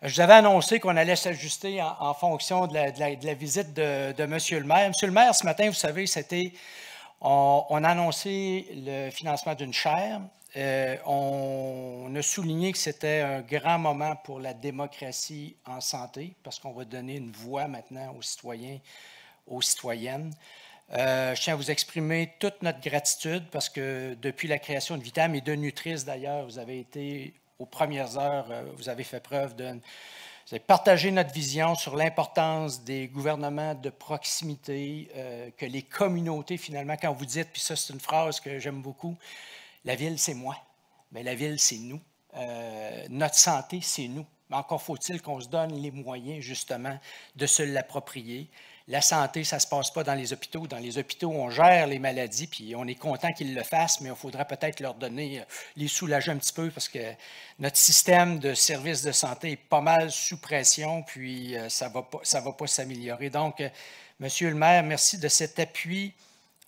Je vous avais annoncé qu'on allait s'ajuster en, fonction de la, de la, visite de, de, M. le maire. M. le maire, ce matin, vous savez, c'était, on, a annoncé le financement d'une chaire. Euh, on a souligné que c'était un grand moment pour la démocratie en santé, parce qu'on va donner une voix maintenant aux citoyens, aux citoyennes. Euh, je tiens à vous exprimer toute notre gratitude parce que depuis la création de Vitam et de Nutris, d'ailleurs, vous avez été aux premières heures, euh, vous avez fait preuve de... Vous avez partagé notre vision sur l'importance des gouvernements de proximité, euh, que les communautés, finalement, quand vous dites, puis ça c'est une phrase que j'aime beaucoup, la ville c'est moi, mais la ville c'est nous, euh, notre santé c'est nous. Mais encore faut-il qu'on se donne les moyens justement de se l'approprier la santé, ça ne se passe pas dans les hôpitaux. Dans les hôpitaux, on gère les maladies, puis on est content qu'ils le fassent, mais il faudra peut-être leur donner, euh, les soulager un petit peu, parce que notre système de services de santé est pas mal sous pression, puis euh, ça ne va pas s'améliorer. Donc, euh, Monsieur le maire, merci de cet appui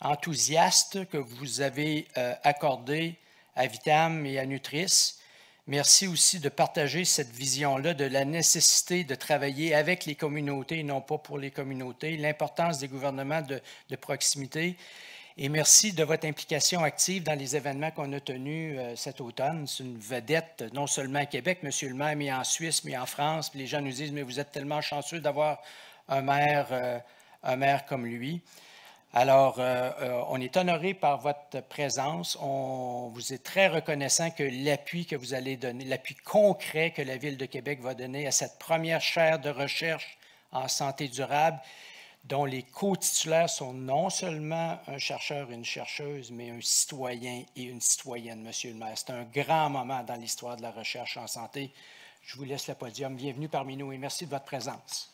enthousiaste que vous avez accordé à Vitam et à Nutrice. Merci aussi de partager cette vision-là de la nécessité de travailler avec les communautés et non pas pour les communautés, l'importance des gouvernements de, proximité. Et merci de votre implication active dans les événements qu'on a tenus euh, cet automne. C'est une vedette, non seulement à Québec, monsieur le maire, mais en Suisse, mais en France. les gens nous disent, mais vous êtes tellement chanceux d'avoir un euh, un maire comme lui. Alors, euh, euh, on est honoré par votre présence. On vous est très reconnaissant que l'appui que vous allez donner, l'appui concret que la Ville de Québec va donner à cette première chaire de recherche en santé durable, dont les co-titulaires sont non seulement un chercheur et une chercheuse, mais un citoyen et une citoyenne, Monsieur le maire. C'est un grand moment dans l'histoire de la recherche en santé. Je vous laisse le podium. Bienvenue parmi nous et merci de votre présence.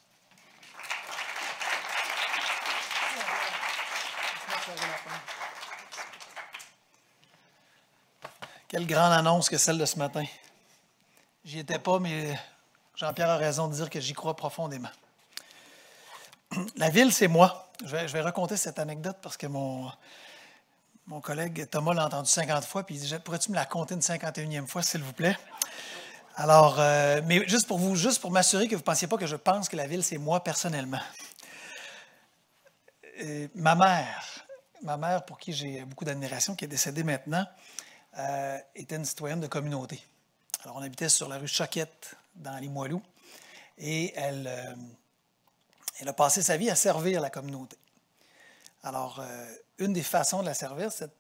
Quelle grande annonce que celle de ce matin. J'y étais pas, mais Jean-Pierre a raison de dire que j'y crois profondément. La ville, c'est moi. Je vais, raconter cette anecdote parce que mon, collègue Thomas l'a entendu 50 fois, puis il dit Pourrais-tu me la compter une 51e fois, s'il vous plaît Alors, euh, mais juste pour vous, juste pour m'assurer que vous ne pensiez pas que je pense que la ville, c'est moi personnellement. Euh, ma mère ma mère, pour qui j'ai beaucoup d'admiration, qui est décédée maintenant, euh, était une citoyenne de communauté. Alors, on habitait sur la rue Choquette, dans Limoilou, et euh, elle, a passé sa vie à servir la communauté. Alors, euh, une des façons de la servir, c'est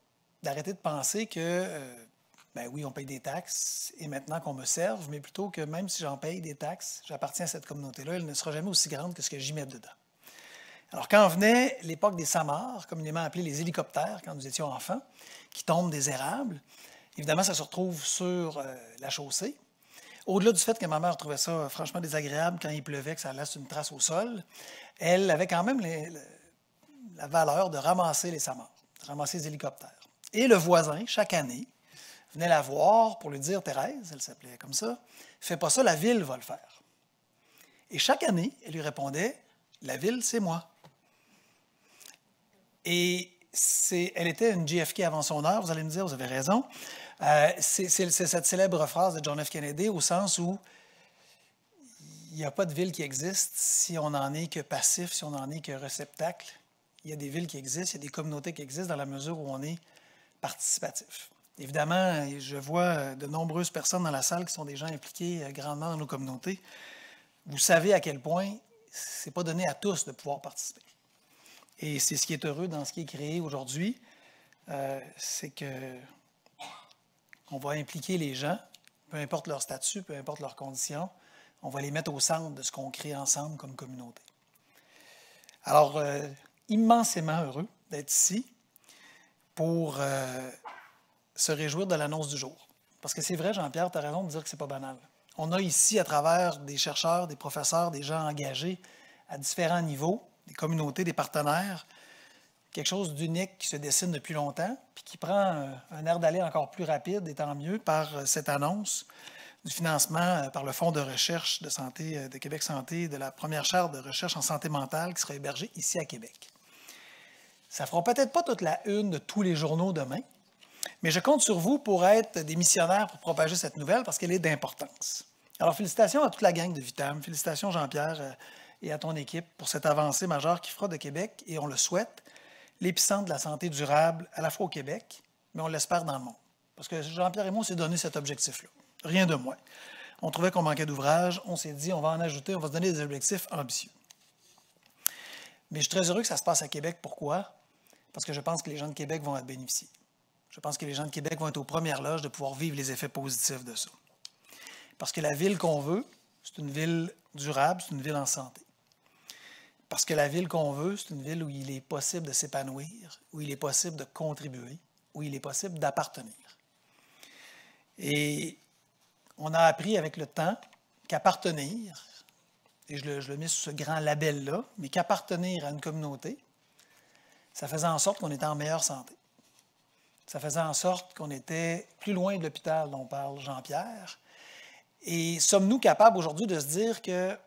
d'arrêter de penser que, ben oui, on paye des taxes, et maintenant qu'on me serve, mais plutôt que même si j'en paye des taxes, j'appartiens à cette communauté-là, elle ne sera jamais aussi grande que ce que j'y mets dedans. Alors, quand venait l'époque des samars, communément appelés les hélicoptères, quand nous étions enfants, qui tombent des érables, évidemment, ça se retrouve sur euh, la chaussée. Au-delà du fait que ma mère trouvait ça franchement désagréable quand il pleuvait, que ça laisse une trace au sol, elle avait quand même la valeur de ramasser les samars, de ramasser les hélicoptères. Et le voisin, chaque année, venait la voir pour lui dire Thérèse, elle s'appelait comme ça, fais pas ça, la ville va le faire. Et chaque année, elle lui répondait La ville, c'est moi. Et elle était une JFK avant son heure, vous allez me dire, vous avez raison. Euh, c'est cette célèbre phrase de John F. Kennedy au sens où il n'y a pas de ville qui existe si on n'en est que passif, si on n'en est que réceptacle. Il y a des villes qui existent, il y a des communautés qui existent dans la mesure où on est participatif. Évidemment, je vois de nombreuses personnes dans la salle qui sont des gens impliqués euh, grandement dans nos communautés. Vous savez à quel point ce n'est pas donné à tous de pouvoir participer. Et c'est ce qui est heureux dans ce qui est créé aujourd'hui, euh, c'est que on va impliquer les gens, peu importe leur statut, peu importe leurs conditions, on va les mettre au centre de ce qu'on crée ensemble comme communauté. Alors, euh, immensément heureux d'être ici pour euh, se réjouir de l'annonce du jour. Parce que c'est vrai, Jean-Pierre, tu as raison de dire que c'est pas banal. On a ici, à travers des chercheurs, des professeurs, des gens engagés à différents niveaux, des communautés, des partenaires, quelque chose d'unique qui se dessine depuis longtemps, puis qui prend euh, un, air d'aller encore plus rapide, et tant mieux, par euh, cette annonce du financement euh, par le Fonds de recherche de santé de Québec Santé de la première chaire de recherche en santé mentale qui sera hébergée ici à Québec. Ça fera peut-être pas toute la une de tous les journaux demain, mais je compte sur vous pour être des missionnaires pour propager cette nouvelle parce qu'elle est d'importance. Alors, félicitations à toute la gang de Vitam. Félicitations, Jean-Pierre, et à ton équipe pour cette avancée majeure qui fera de Québec, et on le souhaite, l'épicentre de la santé durable à la fois au Québec, mais on l'espère dans le monde. Parce que Jean-Pierre et moi, on s'est donné cet objectif-là. Rien de moins. On trouvait qu'on manquait d'ouvrage, on s'est dit, on va en ajouter, on va se donner des objectifs ambitieux. Mais je suis très heureux que ça se passe à Québec. Pourquoi? Parce que je pense que les gens de Québec vont être bénéficier. Je pense que les gens de Québec vont être aux premières loges de pouvoir vivre les effets positifs de ça. Parce que la ville qu'on veut, c'est une ville durable, c'est une ville en santé. Parce que la ville qu'on veut, c'est une ville où il est possible de s'épanouir, où il est possible de contribuer, où il est possible d'appartenir. Et on a appris avec le temps qu'appartenir, et je le, mets sous ce grand label-là, mais qu'appartenir à une communauté, ça faisait en sorte qu'on était en meilleure santé. Ça faisait en sorte qu'on était plus loin de l'hôpital dont parle Jean-Pierre. Et sommes-nous capables aujourd'hui de se dire que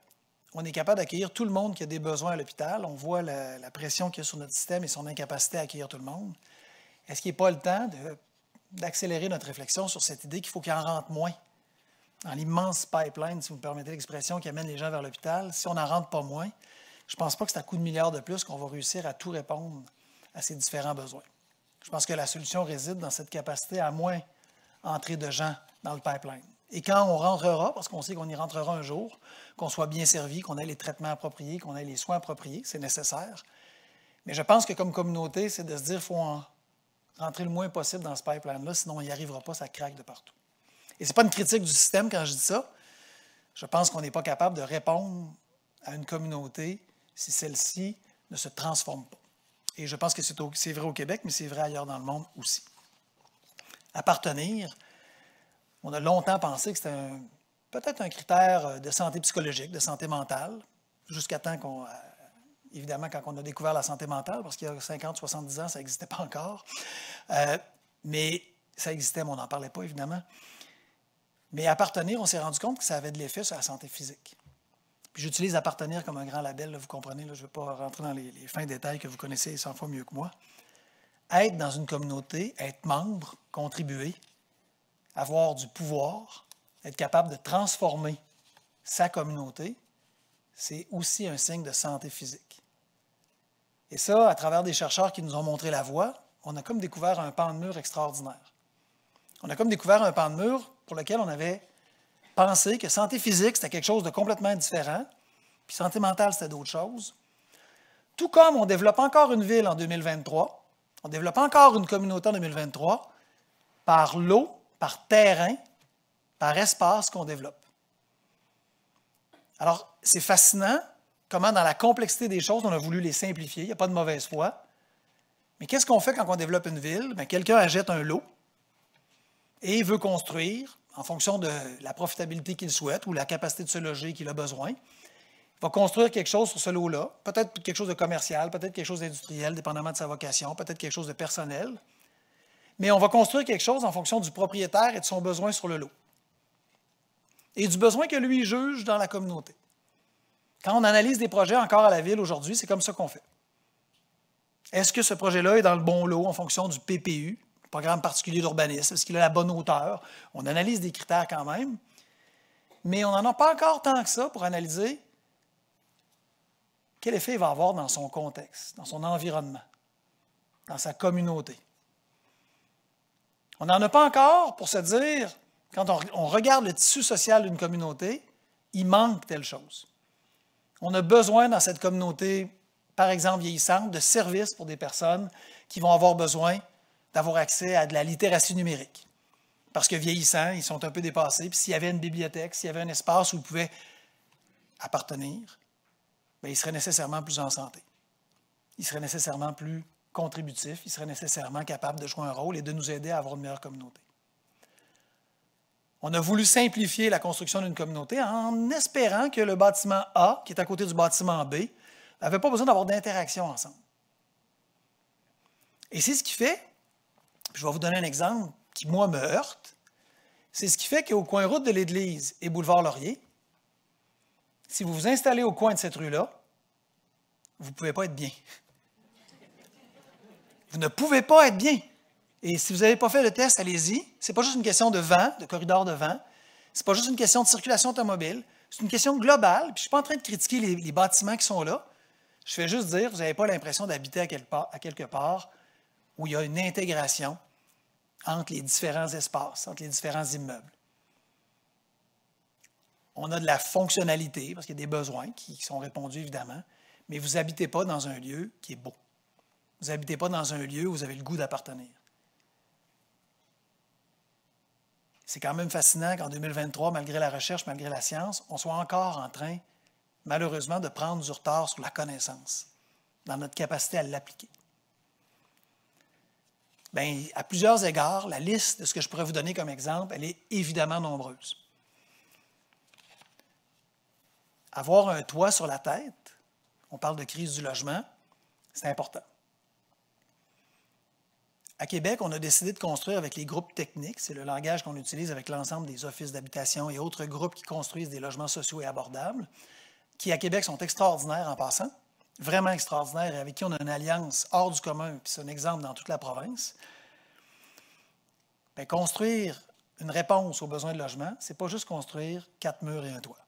on est capable d'accueillir tout le monde qui a des besoins à l'hôpital. On voit la, pression qu'il y a sur notre système et son incapacité à accueillir tout le monde. Est-ce qu'il n'est pas le temps d'accélérer notre réflexion sur cette idée qu'il faut qu'il en rentre moins? Dans l'immense pipeline, si vous me permettez l'expression, qui amène les gens vers l'hôpital, si on n'en rentre pas moins, je ne pense pas que c'est à coup de milliards de plus qu'on va réussir à tout répondre à ces différents besoins. Je pense que la solution réside dans cette capacité à moins entrer de gens dans le pipeline. Et quand on rentrera, parce qu'on sait qu'on y rentrera un jour, qu'on soit bien servi, qu'on ait les traitements appropriés, qu'on ait les soins appropriés, c'est nécessaire. Mais je pense que comme communauté, c'est de se dire qu'il faut rentrer le moins possible dans ce pipeline-là, sinon on n'y arrivera pas, ça craque de partout. Et ce n'est pas une critique du système quand je dis ça. Je pense qu'on n'est pas capable de répondre à une communauté si celle-ci ne se transforme pas. Et je pense que c'est vrai au Québec, mais c'est vrai ailleurs dans le monde aussi. Appartenir, on a longtemps pensé que c'était peut-être un critère euh, de santé psychologique, de santé mentale, jusqu'à temps qu'on. Euh, évidemment, quand on a découvert la santé mentale, parce qu'il y a 50, 70 ans, ça n'existait pas encore. Euh, mais ça existait, mais on n'en parlait pas, évidemment. Mais appartenir, on s'est rendu compte que ça avait de l'effet sur la santé physique. Puis j'utilise appartenir comme un grand label, vous comprenez, je ne vais pas rentrer dans les, les, fins détails que vous connaissez 100 fois mieux que moi. Être dans une communauté, être membre, contribuer, avoir du pouvoir, être capable de transformer sa communauté, c'est aussi un signe de santé physique. Et ça, à travers des chercheurs qui nous ont montré la voie, on a comme découvert un pan de mur extraordinaire. On a comme découvert un pan de mur pour lequel on avait pensé que santé physique, c'était quelque chose de complètement différent, puis santé mentale, c'était d'autres choses. Tout comme on développe encore une ville en 2023, on développe encore une communauté en 2023 par l'eau par terrain, par espace qu'on développe. Alors, c'est fascinant comment dans la complexité des choses, on a voulu les simplifier, il n'y a pas de mauvaise foi. Mais qu'est-ce qu'on fait quand on développe une ville? Ben, quelqu'un achète un lot et veut construire en fonction de la profitabilité qu'il souhaite ou la capacité de se loger qu'il a besoin. Il va construire quelque chose sur ce lot-là, peut-être quelque chose de commercial, peut-être quelque chose d'industriel, dépendamment de sa vocation, peut-être quelque chose de personnel mais on va construire quelque chose en fonction du propriétaire et de son besoin sur le lot. Et du besoin que lui juge dans la communauté. Quand on analyse des projets encore à la ville aujourd'hui, c'est comme ça qu'on fait. Est-ce que ce projet-là est dans le bon lot en fonction du PPU, programme particulier d'urbanisme? Est-ce qu'il a la bonne hauteur? On analyse des critères quand même, mais on n'en a pas encore tant que ça pour analyser quel effet il va avoir dans son contexte, dans son environnement, dans sa communauté. On n'en a pas encore pour se dire, quand on, regarde le tissu social d'une communauté, il manque telle chose. On a besoin dans cette communauté, par exemple vieillissante, de services pour des personnes qui vont avoir besoin d'avoir accès à de la littératie numérique. Parce que vieillissants, ils sont un peu dépassés. Puis s'il y avait une bibliothèque, s'il y avait un espace où ils pouvaient appartenir, ben, ils seraient nécessairement plus en santé. Ils seraient nécessairement plus contributif, il serait nécessairement capable de jouer un rôle et de nous aider à avoir une meilleure communauté. On a voulu simplifier la construction d'une communauté en espérant que le bâtiment A, qui est à côté du bâtiment B, n'avait pas besoin d'avoir d'interaction ensemble. Et c'est ce qui fait, je vais vous donner un exemple qui, moi, me heurte, c'est ce qui fait qu'au coin route de l'Église et boulevard Laurier, si vous vous installez au coin de cette rue-là, vous ne pouvez pas être bien. Vous ne pouvez pas être bien. Et si vous n'avez pas fait le test, allez-y. Ce n'est pas juste une question de vent, de corridor de vent. Ce n'est pas juste une question de circulation automobile. C'est une question globale. je ne suis pas en train de critiquer les, bâtiments qui sont là. Je fais juste dire, vous n'avez pas l'impression d'habiter à, quelque part où il y a une intégration entre les différents espaces, entre les différents immeubles. On a de la fonctionnalité, parce qu'il y a des besoins qui, qui sont répondus évidemment, mais vous n'habitez pas dans un lieu qui est beau. Vous n'habitez pas dans un lieu où vous avez le goût d'appartenir. C'est quand même fascinant qu'en 2023, malgré la recherche, malgré la science, on soit encore en train, malheureusement, de prendre du retard sur la connaissance, dans notre capacité à l'appliquer. Bien, à plusieurs égards, la liste de ce que je pourrais vous donner comme exemple, elle est évidemment nombreuse. Avoir un toit sur la tête, on parle de crise du logement, c'est important. À Québec, on a décidé de construire avec les groupes techniques. C'est le langage qu'on utilise avec l'ensemble des offices d'habitation et autres groupes qui construisent des logements sociaux et abordables, qui à Québec sont extraordinaires en passant, vraiment extraordinaires et avec qui on a une alliance hors du commun. Puis c'est un exemple dans toute la province. Ben, construire une réponse aux besoins de logement, c'est pas juste construire quatre murs et un toit.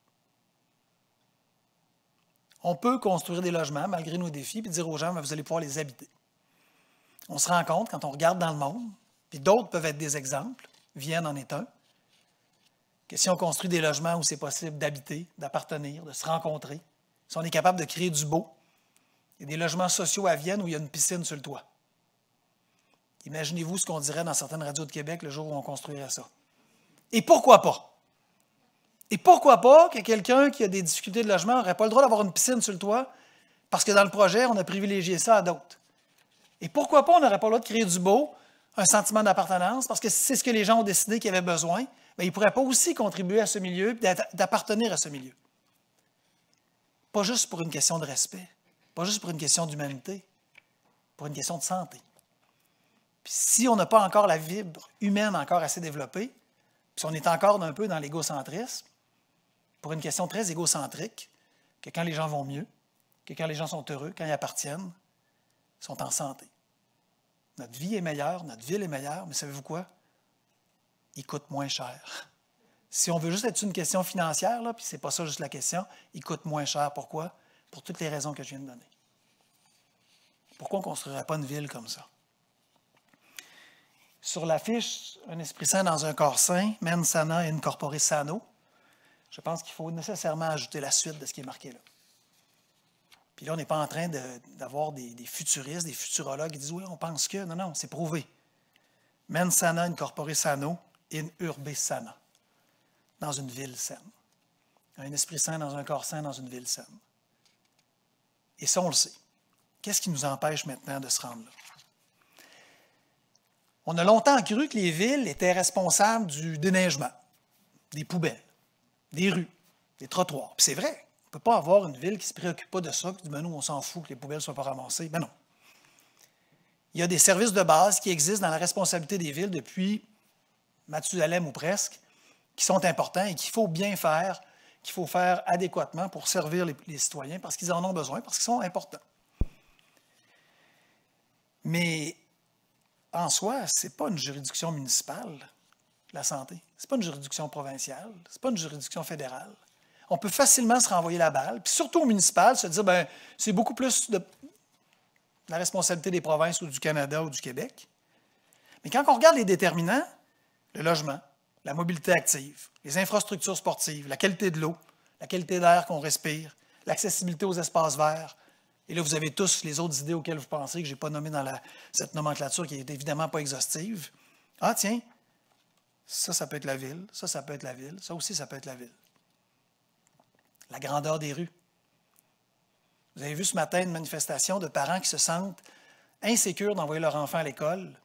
On peut construire des logements malgré nos défis et dire aux gens, vous allez pouvoir les habiter on se rend compte quand on regarde dans le monde, puis d'autres peuvent être des exemples, Vienne en est un, que si on construit des logements où c'est possible d'habiter, d'appartenir, de se rencontrer, si on est capable de créer du beau, il y a des logements sociaux à Vienne où il y a une piscine sur le toit. Imaginez-vous ce qu'on dirait dans certaines radios de Québec le jour où on construirait ça. Et pourquoi pas? Et pourquoi pas que quelqu'un qui a des difficultés de logement n'aurait pas le droit d'avoir une piscine sur le toit parce que dans le projet, on a privilégié ça à d'autres. Et pourquoi pas, on n'aurait pas le droit de créer du beau, un sentiment d'appartenance, parce que c'est ce que les gens ont décidé qu'ils avaient besoin, mais ils ne pourraient pas aussi contribuer à ce milieu, d'appartenir à ce milieu. Pas juste pour une question de respect, pas juste pour une question d'humanité, pour une question de santé. si on n'a pas encore la vibre humaine encore assez développée, puis si on est encore un peu dans l'égocentrisme, pour une question très égocentrique, que quand les gens vont mieux, que quand les gens sont heureux, quand ils appartiennent, sont en santé. Notre vie est meilleure, notre ville est meilleure, mais savez-vous quoi? Il coûte moins cher. Si on veut juste être une question financière, là, puis c'est pas ça juste la question, il coûte moins cher. Pourquoi? Pour toutes les raisons que je viens de donner. Pourquoi on ne construirait pas une ville comme ça? Sur l'affiche, un esprit saint dans un corps saint, mens sana et « Incorporé sano. Je pense qu'il faut nécessairement ajouter la suite de ce qui est marqué là. Puis là, on n'est pas en train d'avoir des, futuristes, des futurologues qui disent oui, on pense que. Non, non, c'est prouvé. Mens sana corpore sano, in urbe sana. Dans une ville saine. Un esprit sain dans un corps sain, dans une ville saine. Et ça, on le sait. Qu'est-ce qui nous empêche maintenant de se rendre là? On a longtemps cru que les villes étaient responsables du déneigement, des poubelles, des rues, des trottoirs. c'est vrai ne peut pas avoir une ville qui ne se préoccupe pas de ça, qui dit ben nous, on s'en fout que les poubelles ne soient pas ramassées. Ben non. Il y a des services de base qui existent dans la responsabilité des villes depuis Mathusalem ou presque, qui sont importants et qu'il faut bien faire, qu'il faut faire adéquatement pour servir les, les citoyens parce qu'ils en ont besoin, parce qu'ils sont importants. Mais en soi, ce n'est pas une juridiction municipale, la santé. Ce n'est pas une juridiction provinciale, ce n'est pas une juridiction fédérale on peut facilement se renvoyer la balle. Puis surtout au municipal, se dire, ben c'est beaucoup plus de la responsabilité des provinces ou du Canada ou du Québec. Mais quand on regarde les déterminants, le logement, la mobilité active, les infrastructures sportives, la qualité de l'eau, la qualité d'air qu'on respire, l'accessibilité aux espaces verts, et là, vous avez tous les autres idées auxquelles vous pensez que je n'ai pas nommé dans cette nomenclature qui n'est évidemment pas exhaustive. Ah, tiens, ça, ça peut être la ville, ça, ça peut être la ville, ça aussi, ça peut être la ville la grandeur des rues. Vous avez vu ce matin une manifestation de parents qui se sentent insécures d'envoyer leur enfant à l'école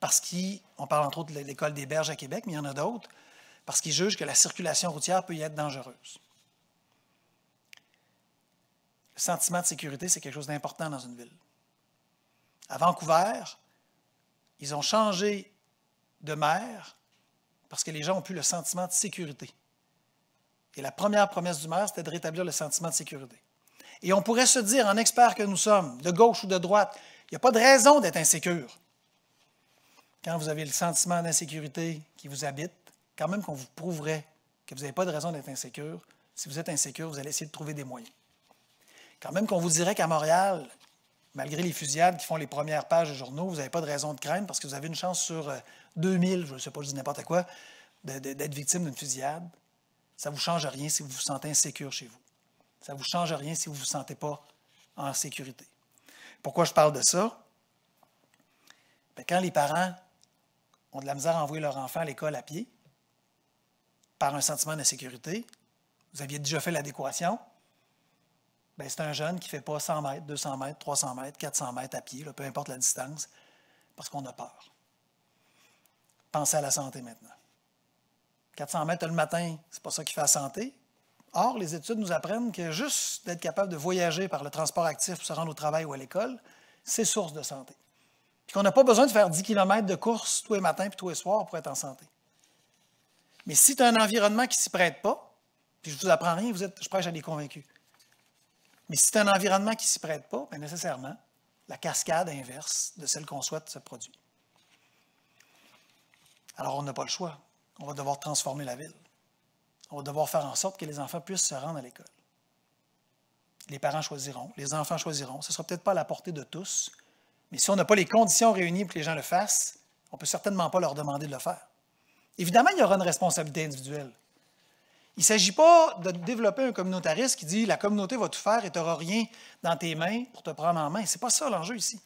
parce qu'on parle entre autres de l'école des berges à Québec, mais il y en a d'autres, parce qu'ils jugent que la circulation routière peut y être dangereuse. Le sentiment de sécurité, c'est quelque chose d'important dans une ville. À Vancouver, ils ont changé de maire parce que les gens ont plus le sentiment de sécurité. Et la première promesse du maire, c'était de rétablir le sentiment de sécurité. Et on pourrait se dire, en expert que nous sommes, de gauche ou de droite, il n'y a pas de raison d'être insécure. Quand vous avez le sentiment d'insécurité qui vous habite, quand même qu'on vous prouverait que vous n'avez pas de raison d'être insécure, si vous êtes insécure, vous allez essayer de trouver des moyens. Quand même qu'on vous dirait qu'à Montréal, malgré les fusillades qui font les premières pages de journaux, vous n'avez pas de raison de craindre parce que vous avez une chance sur 2000, euh, je ne sais pas, je dis n'importe quoi, d'être victime d'une fusillade. Ça ne vous change rien si vous vous sentez insécure chez vous. Ça ne vous change rien si vous ne vous sentez pas en sécurité. Pourquoi je parle de ça? Ben, quand les parents ont de la misère à envoyer leur enfant à l'école à pied, par un sentiment d'insécurité, vous aviez déjà fait l'adéquation, ben, c'est un jeune qui ne fait pas 100 mètres, 200 mètres, 300 mètres, 400 mètres à pied, peu importe la distance, parce qu'on a peur. Pensez à la santé maintenant. 400 mètres le matin, c'est pas ça qui fait la santé. Or, les études nous apprennent que juste d'être capable de voyager par le transport actif pour se rendre au travail ou à l'école, c'est source de santé. Puis qu'on n'a pas besoin de faire 10 km de course tous les matins puis tous les soirs pour être en santé. Mais si tu as un environnement qui ne s'y prête pas, puis je vous apprends rien, vous êtes, je prêche à les convaincus. Mais si tu as un environnement qui ne s'y prête pas, bien nécessairement, la cascade inverse de celle qu'on souhaite se produit. Alors, on n'a pas le choix on va devoir transformer la ville. On va devoir faire en sorte que les enfants puissent se rendre à l'école. Les parents choisiront, les enfants choisiront. Ce ne sera peut-être pas à la portée de tous, mais si on n'a pas les conditions réunies pour que les gens le fassent, on ne peut certainement pas leur demander de le faire. Évidemment, il y aura une responsabilité individuelle. Il ne s'agit pas de développer un communautarisme qui dit la communauté va tout faire et tu n'auras rien dans tes mains pour te prendre en main. Ce n'est pas ça l'enjeu ici.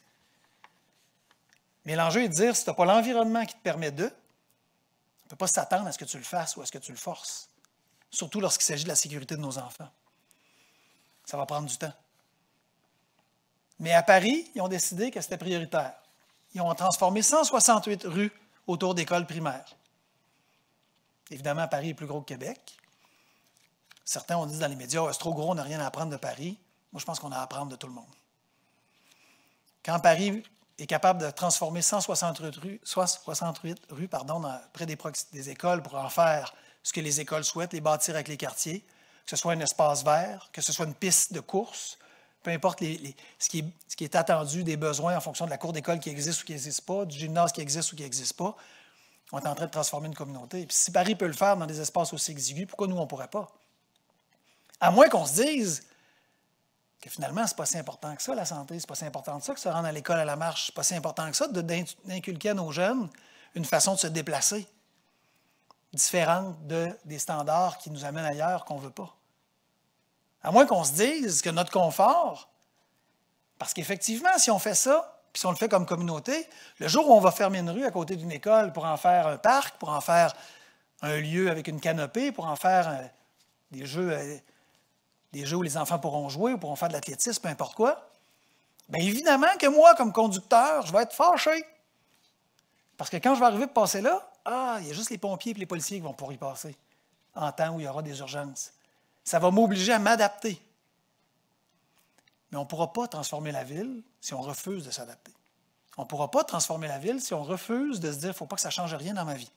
Mais l'enjeu est de dire si tu n'as pas l'environnement qui te permet de, on ne peut pas s'attendre à ce que tu le fasses ou à ce que tu le forces, surtout lorsqu'il s'agit de la sécurité de nos enfants. Ça va prendre du temps. Mais à Paris, ils ont décidé que c'était prioritaire. Ils ont transformé 168 rues autour d'écoles primaires. Évidemment, Paris est plus gros que Québec. Certains ont dit dans les médias, ah, c'est trop gros, on n'a rien à apprendre de Paris. Moi, je pense qu'on a à apprendre de tout le monde. Quand Paris est capable de transformer 168 rues, pardon, près des, des, écoles pour en faire ce que les écoles souhaitent, les bâtir avec les quartiers, que ce soit un espace vert, que ce soit une piste de course, peu importe ce, qui est, attendu des besoins en fonction de la cour d'école qui existe ou qui n'existe pas, du gymnase qui existe ou qui n'existe pas. On est en train de transformer une communauté. si Paris peut le faire dans des espaces aussi exigus, pourquoi nous, on ne pourrait pas? À moins qu'on se dise, que finalement, c'est pas si important que ça, la santé, c'est pas si important que ça, que se rendre à l'école à la marche, c'est pas si important que ça, d'inculquer à nos jeunes une façon de se déplacer différente de, des standards qui nous amènent ailleurs qu'on ne veut pas. À moins qu'on se dise que notre confort, parce qu'effectivement, si on fait ça, puis si on le fait comme communauté, le jour où on va fermer une rue à côté d'une école pour en faire un parc, pour en faire un lieu avec une canopée, pour en faire euh, des jeux euh, des jeux où les enfants pourront jouer ou pourront faire de l'athlétisme, peu importe quoi, bien évidemment que moi, comme conducteur, je vais être fâché. Parce que quand je vais arriver de passer là, ah, il y a juste les pompiers et les policiers qui vont pouvoir y passer en temps où il y aura des urgences. Ça va m'obliger à m'adapter. Mais on ne pourra pas transformer la ville si on refuse de s'adapter. On ne pourra pas transformer la ville si on refuse de se dire, il ne faut pas que ça change rien dans ma vie.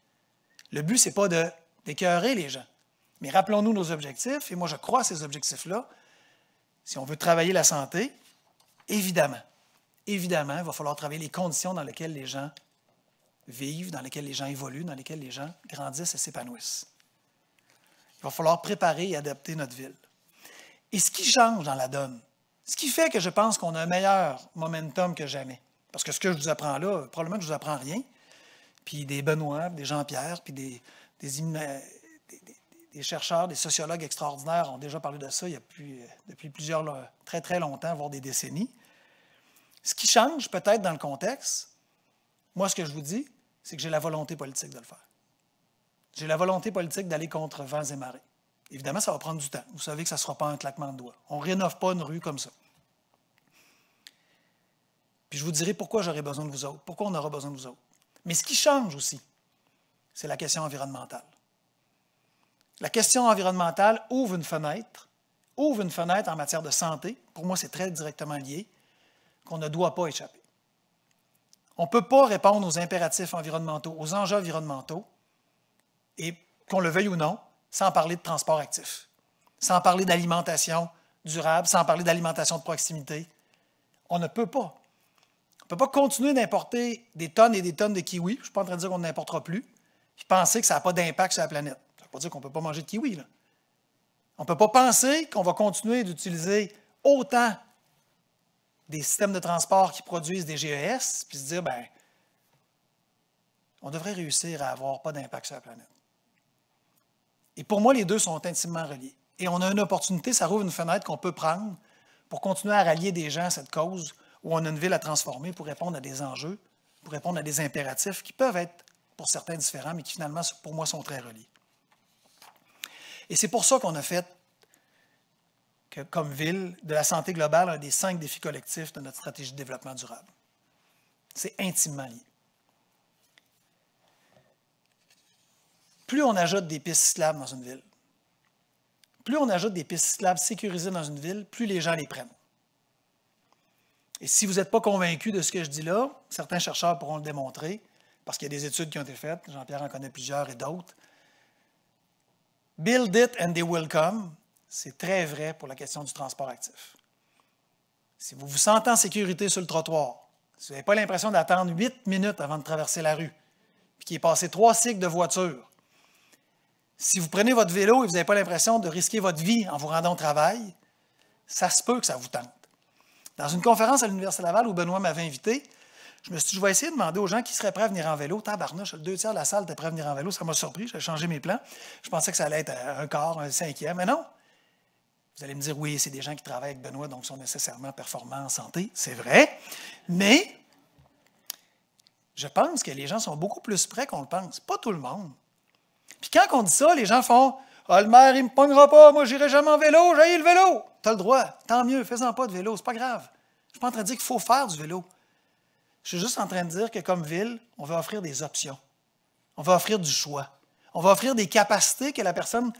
Le but, ce n'est pas d'écœurer les gens. Mais rappelons-nous nos objectifs, et moi je crois à ces objectifs-là. Si on veut travailler la santé, évidemment, évidemment, il va falloir travailler les conditions dans lesquelles les gens vivent, dans lesquelles les gens évoluent, dans lesquelles les gens grandissent et s'épanouissent. Il va falloir préparer et adapter notre ville. Et ce qui change dans la donne, ce qui fait que je pense qu'on a un meilleur momentum que jamais, parce que ce que je vous apprends là, probablement que je ne vous apprends rien, puis des Benoît, des Jean-Pierre, puis des, des des chercheurs, des sociologues extraordinaires ont déjà parlé de ça il y a depuis plusieurs, très très longtemps, voire des décennies. Ce qui change peut-être dans le contexte, moi ce que je vous dis, c'est que j'ai la volonté politique de le faire. J'ai la volonté politique d'aller contre vents et marées. Évidemment, ça va prendre du temps. Vous savez que ça ne sera pas un claquement de doigts. On ne rénove pas une rue comme ça. Puis je vous dirai pourquoi j'aurai besoin de vous autres, pourquoi on aura besoin de vous autres. Mais ce qui change aussi, c'est la question environnementale. La question environnementale ouvre une fenêtre, ouvre une fenêtre en matière de santé. Pour moi, c'est très directement lié, qu'on ne doit pas échapper. On ne peut pas répondre aux impératifs environnementaux, aux enjeux environnementaux, et qu'on le veuille ou non, sans parler de transport actif, sans parler d'alimentation durable, sans parler d'alimentation de proximité. On ne peut pas. On ne peut pas continuer d'importer des tonnes et des tonnes de kiwis, je ne suis pas en train de dire qu'on n'importera plus, puis penser que ça n'a pas d'impact sur la planète peut pas dire qu'on ne peut pas manger de kiwi. On ne peut pas penser qu'on va continuer d'utiliser autant des systèmes de transport qui produisent des GES, puis se dire, ben, on devrait réussir à avoir pas d'impact sur la planète. Et pour moi, les deux sont intimement reliés. Et on a une opportunité, ça rouvre une fenêtre qu'on peut prendre pour continuer à rallier des gens à cette cause où on a une ville à transformer pour répondre à des enjeux, pour répondre à des impératifs qui peuvent être pour certains différents, mais qui finalement, pour moi, sont très reliés. Et c'est pour ça qu'on a fait, que, comme ville, de la santé globale un des cinq défis collectifs de notre stratégie de développement durable. C'est intimement lié. Plus on ajoute des pistes cyclables dans une ville, plus on ajoute des pistes cyclables sécurisées dans une ville, plus les gens les prennent. Et si vous n'êtes pas convaincu de ce que je dis là, certains chercheurs pourront le démontrer, parce qu'il y a des études qui ont été faites, Jean-Pierre en connaît plusieurs et d'autres, Build it and they will come. C'est très vrai pour la question du transport actif. Si vous vous sentez en sécurité sur le trottoir, si vous n'avez pas l'impression d'attendre huit minutes avant de traverser la rue, puis qu'il est passé trois cycles de voiture, si vous prenez votre vélo et vous n'avez pas l'impression de risquer votre vie en vous rendant au travail, ça se peut que ça vous tente. Dans une conférence à l'Université Laval où Benoît m'avait invité, je me suis je vais essayer de demander aux gens qui seraient prêts à venir en vélo. Tabarnouche, le deux tiers de la salle étaient prêts à venir en vélo. Ça m'a surpris. J'ai changé mes plans. Je pensais que ça allait être euh, un quart, un cinquième. Mais non. Vous allez me dire, oui, c'est des gens qui travaillent avec Benoît, donc sont nécessairement performants en santé. C'est vrai. Mais je pense que les gens sont beaucoup plus prêts qu'on le pense. Pas tout le monde. Puis quand on dit ça, les gens font Ah, le maire, il me pongera pas, moi, j'irai jamais en vélo, j'ai le vélo. T'as le droit, tant mieux, fais-en pas de vélo, c'est pas grave. Je suis pas en train de dire qu'il faut faire du vélo. Je suis juste en train de dire que comme ville, on va offrir des options. On va offrir du choix. On va offrir des capacités que la personne,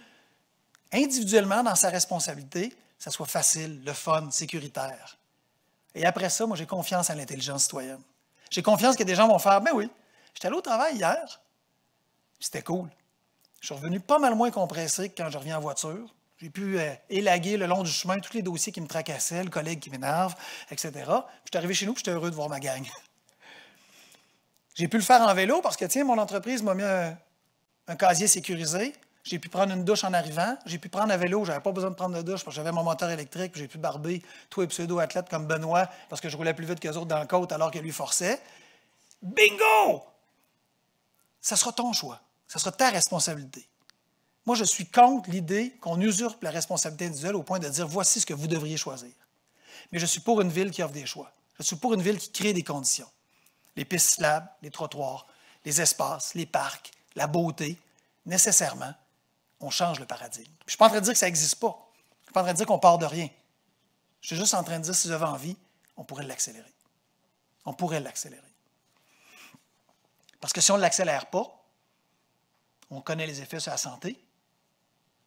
individuellement, dans sa responsabilité, ça soit facile, le fun, sécuritaire. Et après ça, moi, j'ai confiance en l'intelligence citoyenne. J'ai confiance que des gens vont faire, ben oui, j'étais allé au travail hier, c'était cool. Je suis revenu pas mal moins compressé que quand je reviens en voiture. J'ai pu euh, élaguer le long du chemin tous les dossiers qui me tracassaient, le collègue qui m'énerve, etc. je suis arrivé chez nous, j'étais heureux de voir ma gang. J'ai pu le faire en vélo parce que, tiens, mon entreprise m'a mis un, casier sécurisé. J'ai pu prendre une douche en arrivant. J'ai pu prendre un vélo. J'avais pas besoin de prendre de douche parce que j'avais mon moteur électrique. J'ai pu barber tous les pseudo athlète comme Benoît parce que je roulais plus vite que les autres dans la côte alors que lui forçait. Bingo! Ça sera ton choix. Ça sera ta responsabilité. Moi, je suis contre l'idée qu'on usurpe la responsabilité individuelle au point de dire voici ce que vous devriez choisir. Mais je suis pour une ville qui offre des choix. Je suis pour une ville qui crée des conditions les pistes lab les trottoirs, les espaces, les parcs, la beauté, nécessairement, on change le paradigme. Je ne suis pas en train de dire que ça n'existe pas. Je ne suis pas en train de dire qu'on part de rien. Je suis juste en train de dire si j'avais envie, on pourrait l'accélérer. On pourrait l'accélérer. Parce que si on ne l'accélère pas, on connaît les effets sur la santé,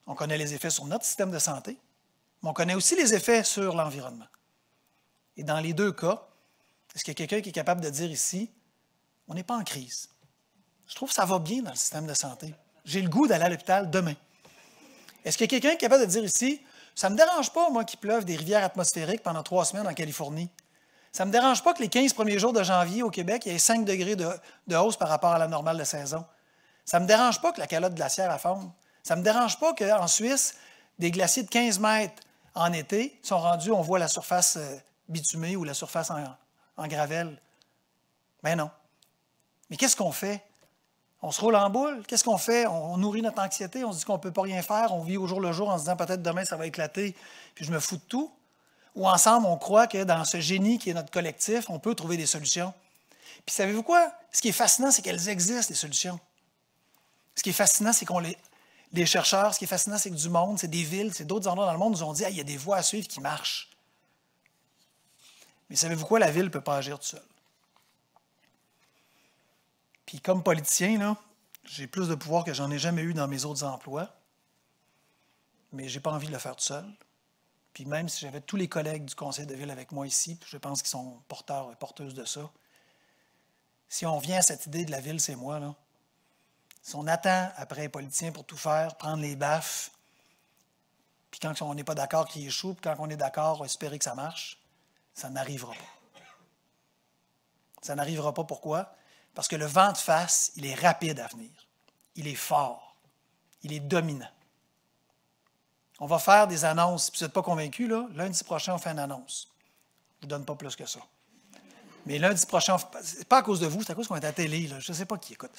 on connaît les effets sur notre système de santé, mais on connaît aussi les effets sur l'environnement. Et dans les deux cas, est-ce qu'il y a quelqu'un qui est capable de dire ici, on n'est pas en crise? Je trouve que ça va bien dans le système de santé. J'ai le goût d'aller à l'hôpital demain. Est-ce qu'il y a quelqu'un qui est capable de dire ici, ça ne me dérange pas, moi, qu'il pleuve des rivières atmosphériques pendant trois semaines en Californie? Ça ne me dérange pas que les 15 premiers jours de janvier au Québec, il y ait 5 degrés de, hausse par rapport à la normale de saison. Ça ne me dérange pas que la calotte glaciaire à Ça ne me dérange pas qu'en Suisse, des glaciers de 15 mètres en été sont rendus, on voit la surface euh, bitumée ou la surface en, en gravelle. Mais non. Mais qu'est-ce qu'on fait? On se roule en boule. Qu'est-ce qu'on fait? On, nourrit notre anxiété. On se dit qu'on ne peut pas rien faire. On vit au jour le jour en se disant peut-être demain ça va éclater, puis je me fous de tout. Ou ensemble, on croit que dans ce génie qui est notre collectif, on peut trouver des solutions. Puis savez-vous quoi? Ce qui est fascinant, c'est qu'elles existent, les solutions. Ce qui est fascinant, c'est qu'on les. Les chercheurs, ce qui est fascinant, c'est que du monde, c'est des villes, c'est d'autres endroits dans le monde nous ont dit ah, il y a des voies à suivre qui marchent. Mais savez-vous quoi? La ville ne peut pas agir toute seule. Puis comme politicien, là, j'ai plus de pouvoir que j'en ai jamais eu dans mes autres emplois, mais j'ai pas envie de le faire tout seul. Puis même si j'avais tous les collègues du conseil de ville avec moi ici, je pense qu'ils sont porteurs et porteuses de ça, si on vient à cette idée de la ville, c'est moi, si on attend après un politicien pour tout faire, prendre les baffes, puis quand on n'est pas d'accord, qu'il échoue, puis quand on est d'accord, espérer que ça marche, ça n'arrivera pas. Ça n'arrivera pas. Pourquoi? Parce que le vent de face, il est rapide à venir. Il est fort. Il est dominant. On va faire des annonces. Si vous n'êtes pas convaincu, là, lundi prochain, on fait une annonce. Je ne vous donne pas plus que ça. Mais lundi prochain, pas à cause de vous, c'est à cause qu'on est à la télé. Je ne sais pas qui écoute.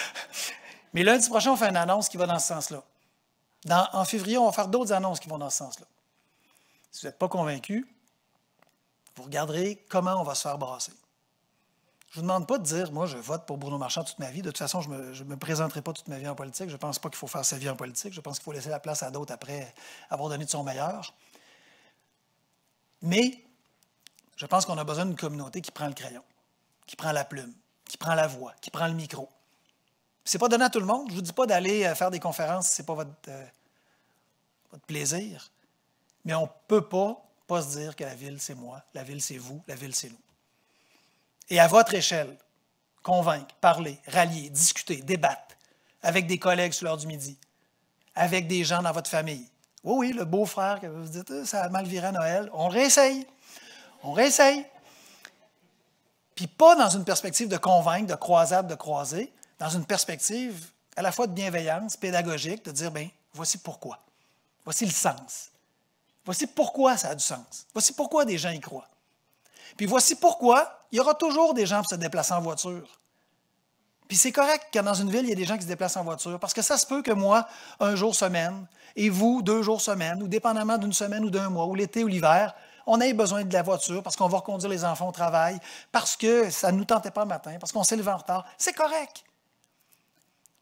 Mais lundi prochain, on fait une annonce qui va dans ce sens-là. en février, on va faire d'autres annonces qui vont dans ce sens-là. Si vous n'êtes pas convaincu, vous regarderez comment on va se faire brasser. Je ne vous demande pas de dire, moi, je vote pour Bruno Marchand toute ma vie. De toute façon, je ne me, présenterai pas toute ma vie en politique. Je ne pense pas qu'il faut faire sa vie en politique. Je pense qu'il faut laisser la place à d'autres après avoir donné de son meilleur. Mais je pense qu'on a besoin d'une communauté qui prend le crayon, qui prend la plume, qui prend la voix, qui prend le micro. Ce n'est pas donné à tout le monde. Je ne vous dis pas d'aller euh, faire des conférences si ce n'est pas votre, euh, votre plaisir. Mais on ne peut pas pas se dire que la ville, c'est moi, la ville, c'est vous, la ville, c'est nous. Et à votre échelle, convaincre, parler, rallier, discuter, débattre avec des collègues sur l'heure du midi, avec des gens dans votre famille. Oui, oui, le beau-frère que vous dites, ça a mal viré à Noël, on réessaye. On réessaye. Puis pas dans une perspective de convaincre, de croisade, de croiser, dans une perspective à la fois de bienveillance, pédagogique, de dire, ben voici pourquoi, voici le sens. Voici pourquoi ça a du sens. Voici pourquoi des gens y croient. Puis voici pourquoi il y aura toujours des gens qui se déplacent en voiture. Puis c'est correct que dans une ville, il y a des gens qui se déplacent en voiture, parce que ça se peut que moi, un jour semaine, et vous, deux jours semaine, ou dépendamment d'une semaine ou d'un mois, ou l'été ou l'hiver, on ait besoin de la voiture parce qu'on va reconduire les enfants au travail, parce que ça ne nous tentait pas le matin, parce qu'on s'est levé en retard. C'est correct.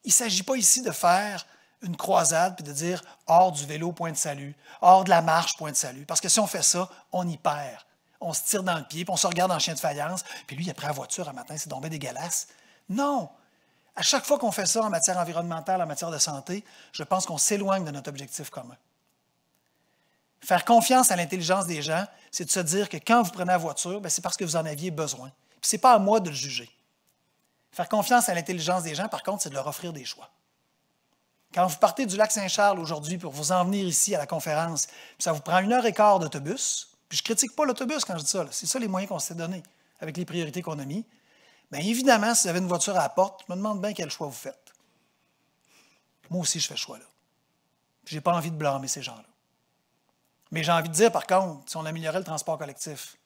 Il ne s'agit pas ici de faire une croisade puis de dire hors du vélo, point de salut, hors de la marche, point de salut. Parce que si on fait ça, on y perd. On se tire dans le pied, puis on se regarde en chien de faïence, puis lui, il a pris la voiture un matin, c'est tombé dégueulasse. Non! À chaque fois qu'on fait ça en matière environnementale, en matière de santé, je pense qu'on s'éloigne de notre objectif commun. Faire confiance à l'intelligence des gens, c'est de se dire que quand vous prenez la voiture, ben, c'est parce que vous en aviez besoin. Puis ce n'est pas à moi de le juger. Faire confiance à l'intelligence des gens, par contre, c'est de leur offrir des choix. Quand vous partez du lac Saint-Charles aujourd'hui pour vous en venir ici à la conférence, ça vous prend une heure et quart d'autobus, puis je critique pas l'autobus quand je dis ça, c'est ça les moyens qu'on s'est donnés avec les priorités qu'on a mis. Bien évidemment, si vous avez une voiture à la porte, je me demande bien quel choix vous faites. Moi aussi, je fais ce choix-là. Je n'ai pas envie de blâmer ces gens-là. Mais j'ai envie de dire, par contre, si on améliorait le transport collectif,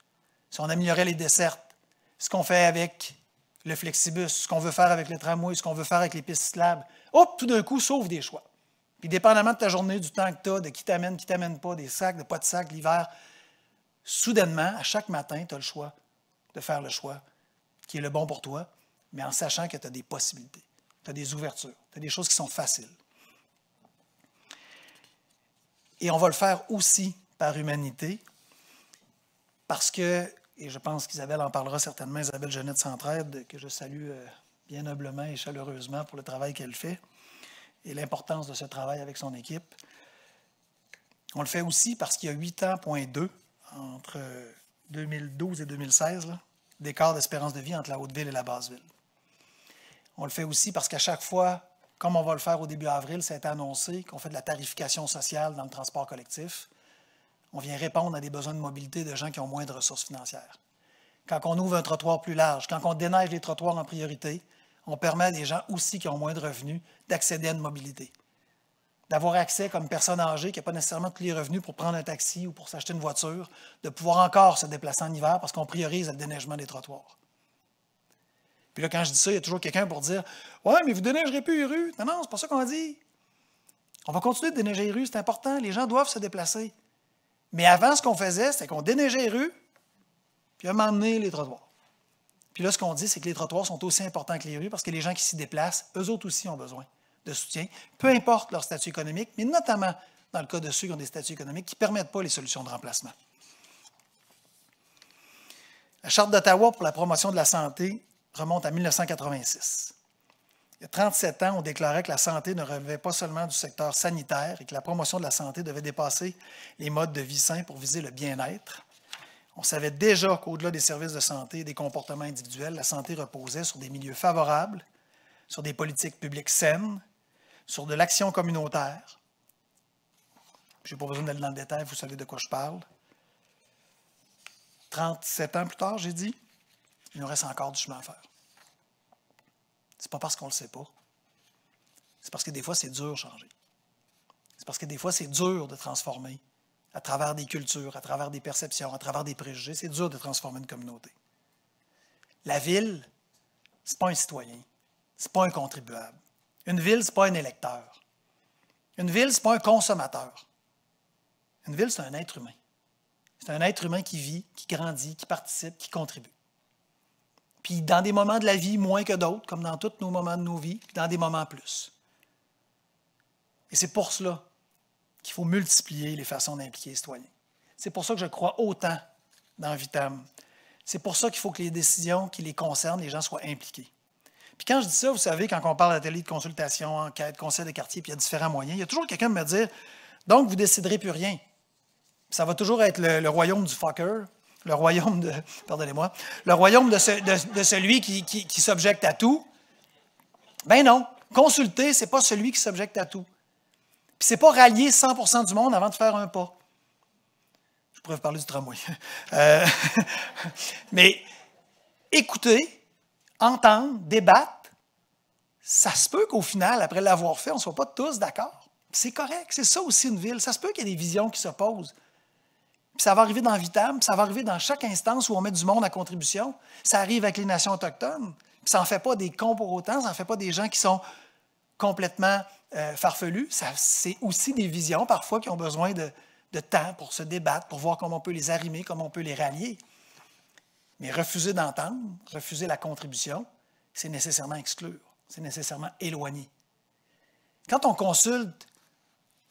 si on améliorait les dessertes, ce qu'on fait avec le flexibus, ce qu'on veut faire avec le tramway, ce qu'on veut faire avec les pistes slabs. Hop, tout d'un coup, sauve des choix. Puis dépendamment de ta journée, du temps que tu as, de qui t'amène, qui t'amène pas, des sacs, de pas de sacs, l'hiver, soudainement, à chaque matin, tu as le choix de faire le choix qui est le bon pour toi, mais en sachant que tu as des possibilités, tu as des ouvertures, tu as des choses qui sont faciles. Et on va le faire aussi par humanité, parce que et je pense qu'Isabelle en parlera certainement, Isabelle Jeannette Centraide, que je salue euh, bien noblement et chaleureusement pour le travail qu'elle fait et l'importance de ce travail avec son équipe. On le fait aussi parce qu'il y a 8 ans, point 2, entre 2012 euh, et 2016, d'écart d'espérance de vie entre la Haute-Ville et la Basse-Ville. On le fait aussi parce qu'à chaque fois, comme on va le faire au début avril, ça a été annoncé qu'on fait de la tarification sociale dans le transport collectif on vient répondre à des besoins de mobilité de gens qui ont moins de ressources financières. Quand on ouvre un trottoir plus large, quand on déneige les trottoirs en priorité, on permet à des gens aussi qui ont moins de revenus d'accéder à une mobilité. D'avoir accès comme personne âgée qui n'a pas nécessairement tous les revenus pour prendre un taxi ou pour s'acheter une voiture, de pouvoir encore se déplacer en hiver parce qu'on priorise le déneigement des trottoirs. Puis là, quand je dis ça, il y a toujours quelqu'un pour dire Ouais, mais vous déneigerez plus les rues. Non, non, c'est pas ça qu'on dit. On va continuer de déneiger les rues, c'est important. Les gens doivent se déplacer. Mais avant, ce qu'on faisait, c'est qu'on déneigeait les rues, puis on emmenait les trottoirs. Puis là, ce qu'on dit, c'est que les trottoirs sont aussi importants que les rues parce que les gens qui s'y déplacent, eux autres aussi ont besoin de soutien, peu importe leur statut économique, mais notamment dans le cas de ceux qui ont des statuts économiques qui ne permettent pas les solutions de remplacement. La Charte d'Ottawa pour la promotion de la santé remonte à 1986. Il y a 37 ans, on déclarait que la santé ne relevait pas seulement du secteur sanitaire et que la promotion de la santé devait dépasser les modes de vie sains pour viser le bien-être. On savait déjà qu'au-delà des services de santé et des comportements individuels, la santé reposait sur des milieux favorables, sur des politiques publiques saines, sur de l'action communautaire. Je n'ai pas besoin d'aller dans le détail, vous savez de quoi je parle. 37 ans plus tard, j'ai dit, il nous reste encore du chemin à faire n'est pas parce qu'on ne le sait pas. C'est parce que des fois, c'est dur de changer. C'est parce que des fois, c'est dur de transformer à travers des cultures, à travers des perceptions, à travers des préjugés. C'est dur de transformer une communauté. La ville, n'est pas un citoyen, n'est pas un contribuable. Une ville, n'est pas un électeur. Une ville, n'est pas un consommateur. Une ville, c'est un être humain. C'est un être humain qui vit, qui grandit, qui participe, qui contribue. Puis dans des moments de la vie moins que d'autres, comme dans tous nos moments de nos vies, dans des moments plus. Et c'est pour cela qu'il faut multiplier les façons d'impliquer les citoyens. C'est pour ça que je crois autant dans Vitam. C'est pour ça qu'il faut que les décisions qui les concernent, les gens soient impliqués. Puis quand je dis ça, vous savez, quand on parle d'atelier de consultation, enquête, conseil de quartier, puis il y a différents moyens, il y a toujours quelqu'un qui me dire Donc, vous déciderez plus rien. Ça va toujours être le royaume du fucker, le royaume de, pardonnez-moi, le royaume de, celui qui, s'objecte à tout? Ben non, consulter, c'est pas celui qui s'objecte à tout. Puis c'est pas rallier 100% du monde avant de faire un pas. Je pourrais vous parler du tramway. Euh, mais écouter, entendre, débattre, ça se peut qu'au final, après l'avoir fait, on ne soit pas tous d'accord. C'est correct, c'est ça aussi une ville. Ça se peut qu'il y ait des visions qui s'opposent. Puis ça va arriver dans Vitam, ça va arriver dans chaque instance où on met du monde à contribution. Ça arrive avec les nations autochtones. Puis ça n'en fait pas des cons pour autant, ça n'en fait pas des gens qui sont complètement euh, farfelus. C'est aussi des visions parfois qui ont besoin de, de temps pour se débattre, pour voir comment on peut les arrimer, comment on peut les rallier. Mais refuser d'entendre, refuser la contribution, c'est nécessairement exclure, c'est nécessairement éloigner. Quand on consulte,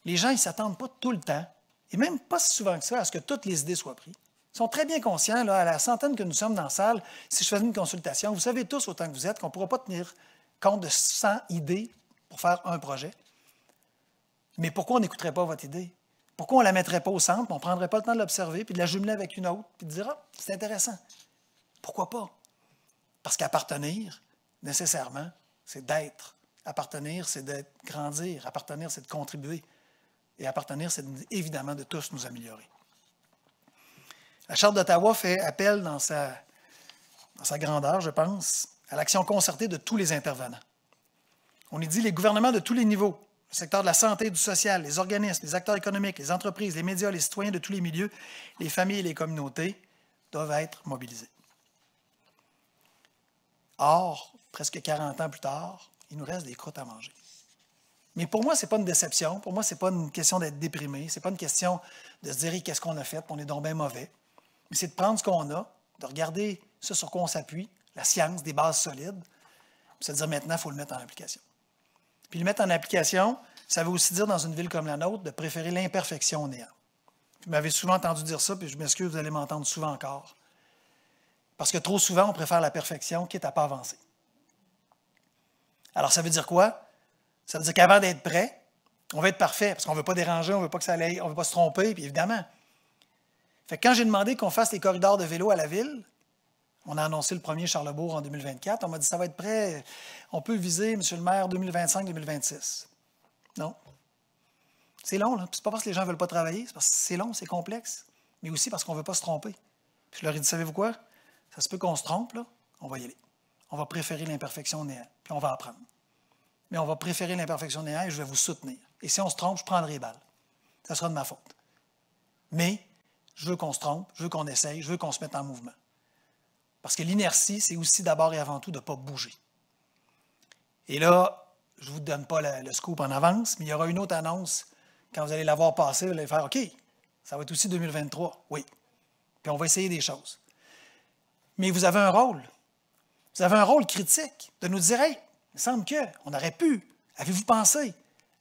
les gens ne s'attendent pas tout le temps et même pas si souvent que ça, à ce que toutes les idées soient prises. Ils sont très bien conscients, à la centaine que nous sommes dans la salle, si je faisais une consultation, vous savez tous autant que vous êtes qu'on ne pourra pas tenir compte de 100 idées pour faire un projet. Mais pourquoi on n'écouterait pas votre idée? Pourquoi on ne la mettrait pas au centre, on ne prendrait pas le temps de l'observer, puis de la jumeler avec une autre, puis de dire, ah, c'est intéressant. Pourquoi pas? Parce qu'appartenir, nécessairement, c'est d'être. Appartenir, c'est de grandir. Appartenir, c'est de contribuer. Et appartenir, c'est évidemment de tous nous améliorer. La Charte d'Ottawa fait appel dans sa, dans sa grandeur, je pense, à l'action concertée de tous les intervenants. On y dit les gouvernements de tous les niveaux, le secteur de la santé, du social, les organismes, les acteurs économiques, les entreprises, les médias, les citoyens de tous les milieux, les familles et les communautés doivent être mobilisés. Or, presque 40 ans plus tard, il nous reste des croûtes à manger. Mais pour moi, ce n'est pas une déception. Pour moi, ce n'est pas une question d'être déprimé. Ce n'est pas une question de se dire qu'est-ce qu'on a fait, on est donc bien mauvais. Mais c'est de prendre ce qu'on a, de regarder ce sur quoi on s'appuie, la science, des bases solides, C'est se dire maintenant, il faut le mettre en application. Puis le mettre en application, ça veut aussi dire dans une ville comme la nôtre de préférer l'imperfection au néant. Vous m'avez souvent entendu dire ça, puis je m'excuse, vous allez m'entendre souvent encore. Parce que trop souvent, on préfère la perfection, quitte à pas avancer. Alors, ça veut dire quoi? Ça veut dire qu'avant d'être prêt, on va être parfait, parce qu'on ne veut pas déranger, on ne veut pas que ça aille, on ne veut pas se tromper, puis évidemment. Fait quand j'ai demandé qu'on fasse les corridors de vélo à la ville, on a annoncé le premier Charlebourg en 2024, on m'a dit ça va être prêt, on peut viser, monsieur le maire, 2025-2026. Non. C'est long, là. C'est pas parce que les gens ne veulent pas travailler, c'est parce que c'est long, c'est complexe, mais aussi parce qu'on ne veut pas se tromper. Puis je leur ai dit, savez-vous quoi? Ça se peut qu'on se trompe, là. On va y aller. On va préférer l'imperfection néant, puis on va apprendre mais on va préférer l'imperfection et je vais vous soutenir. Et si on se trompe, je prendrai les balles. Ça sera de ma faute. Mais je veux qu'on se trompe, je veux qu'on essaye, je veux qu'on se mette en mouvement. Parce que l'inertie, c'est aussi d'abord et avant tout de ne pas bouger. Et là, je ne vous donne pas le, scoop en avance, mais il y aura une autre annonce. Quand vous allez l'avoir passée, vous allez faire OK, ça va être aussi 2023. Oui. Puis on va essayer des choses. Mais vous avez un rôle. Vous avez un rôle critique de nous dire Hey, il me semble qu'on aurait pu. Avez-vous pensé?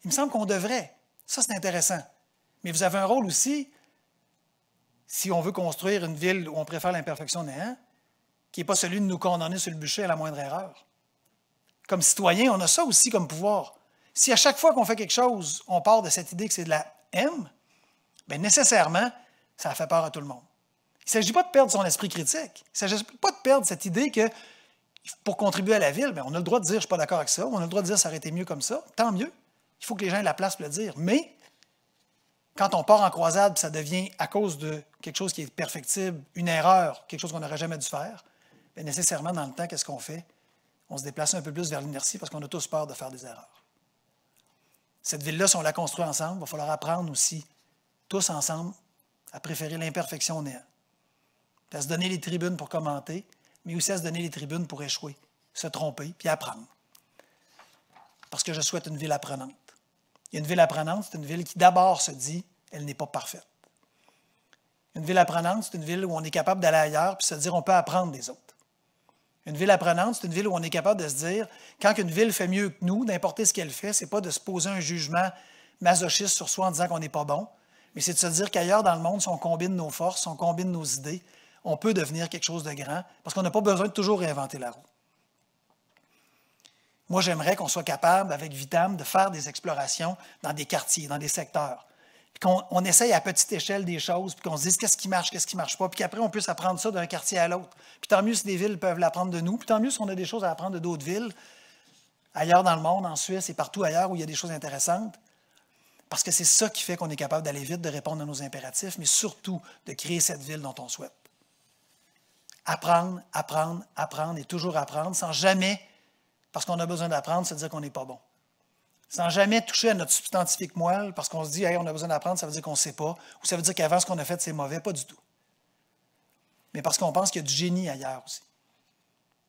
Il me semble qu'on devrait. Ça, c'est intéressant. Mais vous avez un rôle aussi, si on veut construire une ville où on préfère l'imperfection néant, qui n'est pas celui de nous condamner sur le bûcher à la moindre erreur. Comme citoyen, on a ça aussi comme pouvoir. Si à chaque fois qu'on fait quelque chose, on part de cette idée que c'est de la haine, bien nécessairement, ça fait peur à tout le monde. Il ne s'agit pas de perdre son esprit critique. Il ne s'agit pas de perdre cette idée que pour contribuer à la ville, mais ben, on a le droit de dire je suis pas d'accord avec ça, on a le droit de dire ça aurait été mieux comme ça, tant mieux. Il faut que les gens aient la place pour le dire. Mais quand on part en croisade, ça devient à cause de quelque chose qui est perfectible, une erreur, quelque chose qu'on n'aurait jamais dû faire, ben, nécessairement dans le temps, qu'est-ce qu'on fait? On se déplace un peu plus vers l'inertie parce qu'on a tous peur de faire des erreurs. Cette ville-là, si on la construit ensemble, il va falloir apprendre aussi, tous ensemble, à préférer l'imperfection au néant. À se donner les tribunes pour commenter, mais aussi à se donner les tribunes pour échouer, se tromper, puis apprendre. Parce que je souhaite une ville apprenante. une ville apprenante, c'est une ville qui d'abord se dit, elle n'est pas parfaite. Une ville apprenante, c'est une ville où on est capable d'aller ailleurs puis se dire, on peut apprendre des autres. Une ville apprenante, c'est une ville où on est capable de se dire, quand une ville fait mieux que nous, n'importe ce qu'elle fait, c'est pas de se poser un jugement masochiste sur soi en disant qu'on n'est pas bon, mais c'est de se dire qu'ailleurs dans le monde, si on combine nos forces, on combine nos idées, on peut devenir quelque chose de grand parce qu'on n'a pas besoin de toujours réinventer la roue. Moi, j'aimerais qu'on soit capable, avec Vitam, de faire des explorations dans des quartiers, dans des secteurs. qu'on essaye à petite échelle des choses, puis qu'on se dise qu'est-ce qui marche, qu'est-ce qui ne marche pas, puis qu'après, on puisse apprendre ça d'un quartier à l'autre. Puis tant mieux si des villes peuvent l'apprendre de nous, puis tant mieux si on a des choses à apprendre de d'autres villes, ailleurs dans le monde, en Suisse et partout ailleurs où il y a des choses intéressantes. Parce que c'est ça qui fait qu'on est capable d'aller vite, de répondre à nos impératifs, mais surtout de créer cette ville dont on souhaite apprendre, apprendre, apprendre et toujours apprendre sans jamais, parce qu'on a besoin d'apprendre, ça dire qu'on n'est pas bon. Sans jamais toucher à notre substantifique moelle, parce qu'on se dit, hey, on a besoin d'apprendre, ça veut dire qu'on ne sait pas, ou ça veut dire qu'avant ce qu'on a fait, c'est mauvais, pas du tout. Mais parce qu'on pense qu'il y a du génie ailleurs aussi.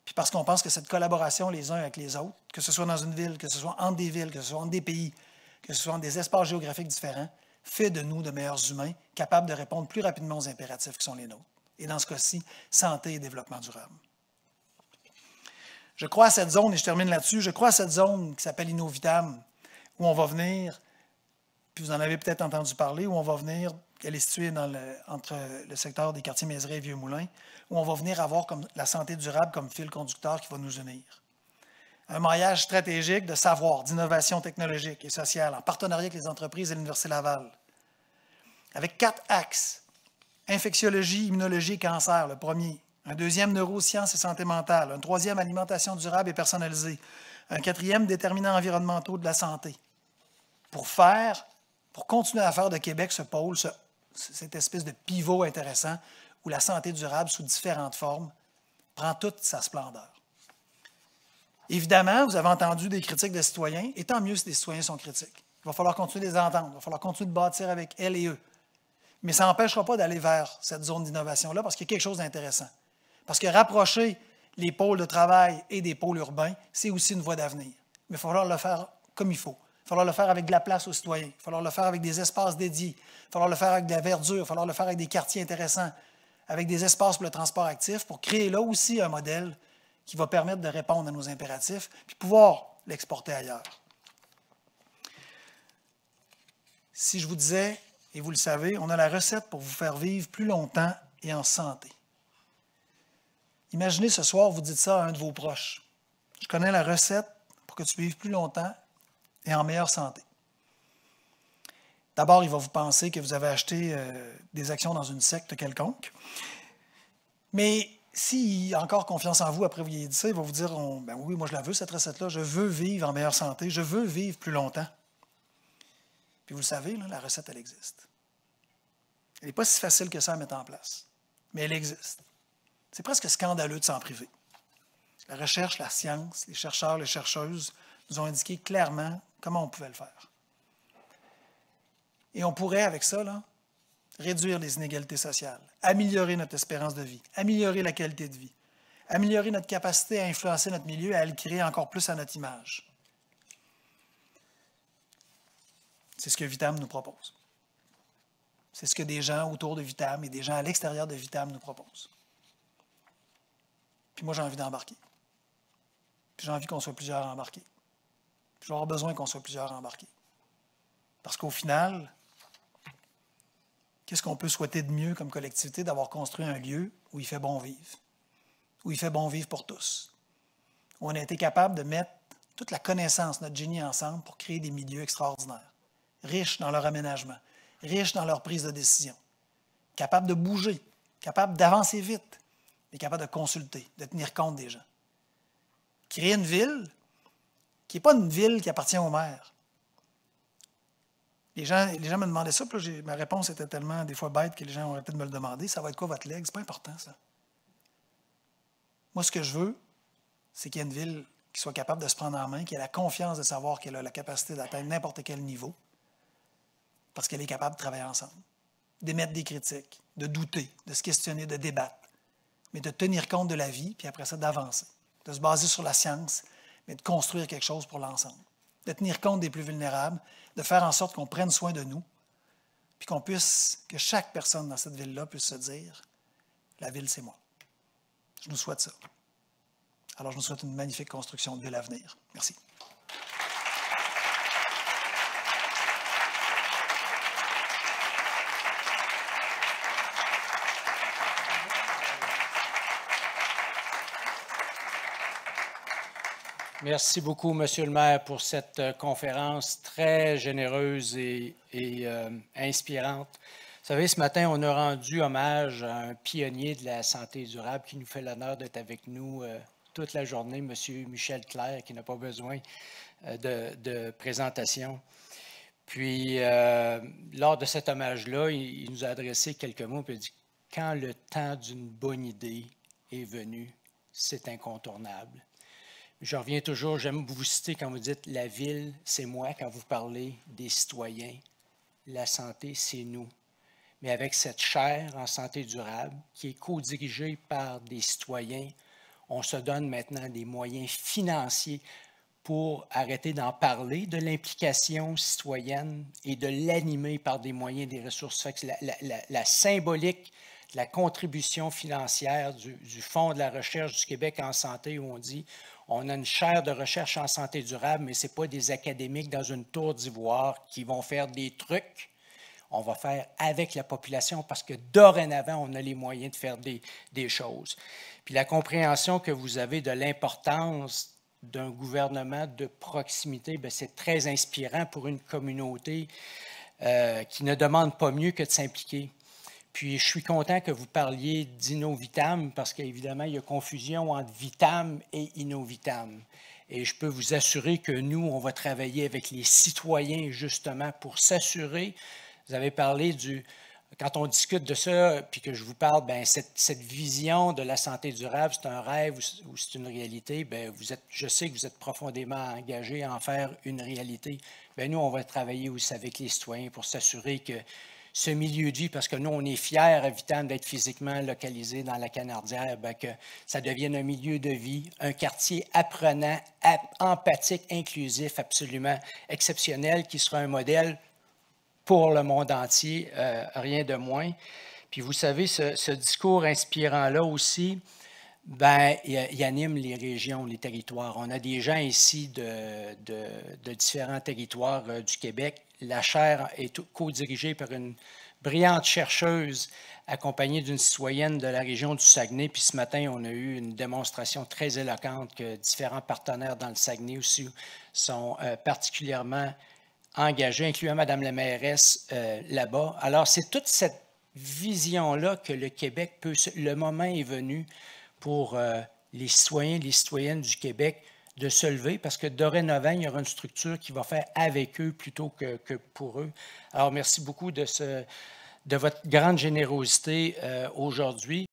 Puis parce qu'on pense que cette collaboration les uns avec les autres, que ce soit dans une ville, que ce soit entre des villes, que ce soit entre des pays, que ce soit entre des espaces géographiques différents, fait de nous de meilleurs humains, capables de répondre plus rapidement aux impératifs qui sont les nôtres et dans ce cas-ci, santé et développement durable. Je crois à cette zone, et je termine là-dessus, je crois à cette zone qui s'appelle Innovitam, où on va venir, puis vous en avez peut-être entendu parler, où on va venir, elle est située dans le, entre le secteur des quartiers Mézeray et Vieux-Moulin, où on va venir avoir comme, la santé durable comme fil conducteur qui va nous unir. Un mariage stratégique de savoir, d'innovation technologique et sociale en partenariat avec les entreprises et l'Université Laval, avec quatre axes infectiologie, immunologie, cancer, le premier. Un deuxième, neurosciences et santé mentale. Un troisième, alimentation durable et personnalisée. Un quatrième, déterminants environnementaux de la santé. Pour faire, pour continuer à faire de Québec ce pôle, cette espèce de pivot intéressant où la santé durable sous différentes formes prend toute sa splendeur. Évidemment, vous avez entendu des critiques des citoyens, et tant mieux si les citoyens sont critiques. Il va falloir continuer de les entendre, il va falloir continuer de bâtir avec elles et eux. Mais ça n'empêchera pas d'aller vers cette zone d'innovation-là parce qu'il y a quelque chose d'intéressant. Parce que rapprocher les pôles de travail et des pôles urbains, c'est aussi une voie d'avenir. Mais il va falloir le faire comme il faut. Il va falloir le faire avec de la place aux citoyens. Il va falloir le faire avec des espaces dédiés. Il va le faire avec de la verdure. Il va falloir le faire avec des quartiers intéressants, avec des espaces pour le transport actif, pour créer là aussi un modèle qui va permettre de répondre à nos impératifs, puis pouvoir l'exporter ailleurs. Si je vous disais et vous le savez, on a la recette pour vous faire vivre plus longtemps et en santé. Imaginez ce soir, vous dites ça à un de vos proches. Je connais la recette pour que tu vives plus longtemps et en meilleure santé. D'abord, il va vous penser que vous avez acheté euh, des actions dans une secte quelconque. Mais s'il a encore confiance en vous après vous ayez dit ça, il va vous dire ben oui, moi je la veux cette recette-là, je veux vivre en meilleure santé, je veux vivre plus longtemps. Puis vous le savez, la recette, elle existe. Elle n'est pas si facile que ça à mettre en place, mais elle existe. C'est presque scandaleux de s'en priver. La recherche, la science, les chercheurs, les chercheuses nous ont indiqué clairement comment on pouvait le faire. Et on pourrait, avec ça, réduire les inégalités sociales, améliorer notre espérance de vie, améliorer la qualité de vie, améliorer notre capacité à influencer notre milieu et à le créer encore plus à notre image. C'est ce que Vitam nous propose. C'est ce que des gens autour de Vitam et des gens à l'extérieur de Vitam nous proposent. Puis moi, j'ai envie d'embarquer. Puis j'ai envie qu'on soit plusieurs embarqués. Puis j'aurai besoin qu'on soit plusieurs embarqués. Parce qu'au final, qu'est-ce qu'on peut souhaiter de mieux comme collectivité d'avoir construit un lieu où il fait bon vivre, où il fait bon vivre pour tous, où on a été capable de mettre toute la connaissance, notre génie ensemble pour créer des milieux extraordinaires. Riche dans leur aménagement, riche dans leur prise de décision, capable de bouger, capable d'avancer vite, mais capable de consulter, de tenir compte des gens. Créer une ville qui n'est pas une ville qui appartient au maire. Les gens, les gens me demandaient ça, puis ma réponse était tellement des fois bête que les gens ont arrêté de me le demander. Ça va être quoi votre legs C'est pas important, ça. Moi, ce que je veux, c'est qu'il y ait une ville qui soit capable de se prendre en main, qui ait la confiance de savoir qu'elle a la capacité d'atteindre n'importe quel niveau, parce qu'elle est capable de travailler ensemble, d'émettre des critiques, de douter, de se questionner, de débattre, mais de tenir compte de la vie, puis après ça, d'avancer, de se baser sur la science, mais de construire quelque chose pour l'ensemble, de tenir compte des plus vulnérables, de faire en sorte qu'on prenne soin de nous, puis qu'on puisse, que chaque personne dans cette ville-là puisse se dire, la ville, c'est moi. Je nous souhaite ça. Alors, je vous souhaite une magnifique construction de l'avenir. Merci. Merci beaucoup, Monsieur le maire, pour cette euh, conférence très généreuse et, euh, inspirante. Vous savez, ce matin, on a rendu hommage à un pionnier de la santé durable qui nous fait l'honneur d'être avec nous euh, toute la journée, Monsieur Michel Claire, qui n'a pas besoin de, présentation. Puis, lors de cet hommage-là, il, nous a adressé quelques mots, puis a dit « Quand le temps d'une bonne idée est venu, c'est incontournable » je reviens toujours, j'aime vous citer quand vous dites la ville, c'est moi, quand vous parlez des citoyens. La santé, c'est nous. Mais avec cette chaire en santé durable, qui est co-dirigée par des citoyens, on se donne maintenant des moyens financiers pour arrêter d'en parler, de l'implication citoyenne et de l'animer par des moyens des ressources. La, la, symbolique la contribution financière du, du Fonds de la recherche du Québec en santé, où on dit on a une chaire de recherche en santé durable, mais ce n'est pas des académiques dans une tour d'ivoire qui vont faire des trucs. On va faire avec la population parce que dorénavant, on a les moyens de faire des, des choses. Puis la compréhension que vous avez de l'importance d'un gouvernement de proximité, ben, c'est très inspirant pour une communauté euh, qui ne demande pas mieux que de s'impliquer. Puis je suis content que vous parliez d'Innovitam parce qu'évidemment, il y a confusion entre Vitam et Innovitam. Et je peux vous assurer que nous, on va travailler avec les citoyens justement pour s'assurer. Vous avez parlé du, quand on discute de ça, puis que je vous parle, ben, cette, cette, vision de la santé durable, c'est un rêve ou, c'est une réalité, ben, vous êtes, je sais que vous êtes profondément engagé à en faire une réalité. Ben, nous, on va travailler aussi avec les citoyens pour s'assurer que ce milieu de vie, parce que nous, on est fiers, évitant d'être physiquement localisés dans la Canardière, ben, que ça devienne un milieu de vie, un quartier apprenant, empathique, inclusif, absolument exceptionnel, qui sera un modèle pour le monde entier, euh, rien de moins. Puis vous savez, ce, discours inspirant-là aussi, ben, il anime les régions, les territoires. On a des gens ici de différents territoires euh, du Québec la chaire est co-dirigée par une brillante chercheuse accompagnée d'une citoyenne de la région du Saguenay. Puis ce matin, on a eu une démonstration très éloquente que différents partenaires dans le Saguenay aussi sont euh, particulièrement engagés, incluant Madame la mairesse euh, là-bas. Alors, c'est toute cette vision-là que le Québec peut... Le moment est venu pour euh, les citoyens, les citoyennes du Québec de se lever parce que dorénavant, il y aura une structure qui va faire avec eux plutôt que, pour eux. Alors, merci beaucoup de, ce, de votre grande générosité euh, aujourd'hui.